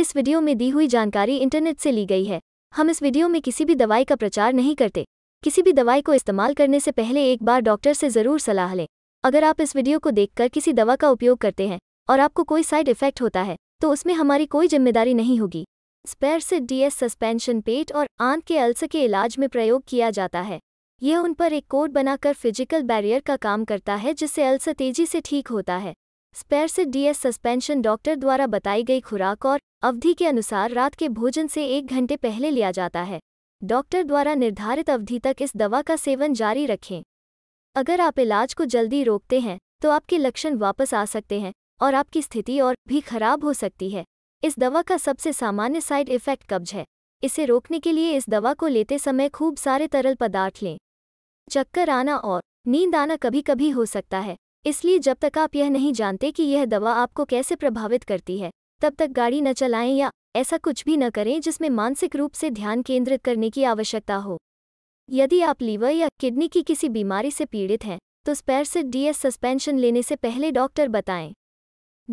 इस वीडियो में दी हुई जानकारी इंटरनेट से ली गई है हम इस वीडियो में किसी भी दवाई का प्रचार नहीं करते किसी भी दवाई को इस्तेमाल करने से पहले एक बार डॉक्टर से ज़रूर सलाह लें अगर आप इस वीडियो को देखकर किसी दवा का उपयोग करते हैं और आपको कोई साइड इफेक्ट होता है तो उसमें हमारी कोई जिम्मेदारी नहीं होगी स्पेरसिड डीएस सस्पेंशन पेट और आंत के अल्सर के इलाज में प्रयोग किया जाता है यह उन पर एक कोट बनाकर फिजिकल बैरियर का काम करता है जिससे अल्सर तेजी से ठीक होता है स्पेरसिड डीएस सस्पेंशन डॉक्टर द्वारा बताई गई खुराक और अवधि के अनुसार रात के भोजन से एक घंटे पहले लिया जाता है डॉक्टर द्वारा निर्धारित अवधि तक इस दवा का सेवन जारी रखें अगर आप इलाज को जल्दी रोकते हैं तो आपके लक्षण वापस आ सकते हैं और आपकी स्थिति और भी खराब हो सकती है इस दवा का सबसे सामान्य साइड इफेक्ट कब्ज है इसे रोकने के लिए इस दवा को लेते समय खूब सारे तरल पदार्थ लें चक्कर आना और नींद आना कभी कभी हो सकता है इसलिए जब तक आप यह नहीं जानते कि यह दवा आपको कैसे प्रभावित करती है तब तक गाड़ी न चलाएं या ऐसा कुछ भी न करें जिसमें मानसिक रूप से ध्यान केंद्रित करने की आवश्यकता हो यदि आप लीवर या किडनी की किसी बीमारी से पीड़ित हैं तो स्पेरसिड डीएस सस्पेंशन लेने से पहले डॉक्टर बताएं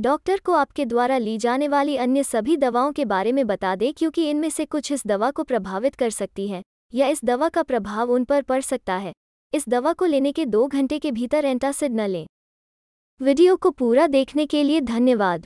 डॉक्टर को आपके द्वारा ली जाने वाली अन्य सभी दवाओं के बारे में बता दें क्योंकि इनमें से कुछ इस दवा को प्रभावित कर सकती हैं या इस दवा का प्रभाव उन पर पड़ सकता है इस दवा को लेने के दो घंटे के भीतर एंटासिड न लें वीडियो को पूरा देखने के लिए धन्यवाद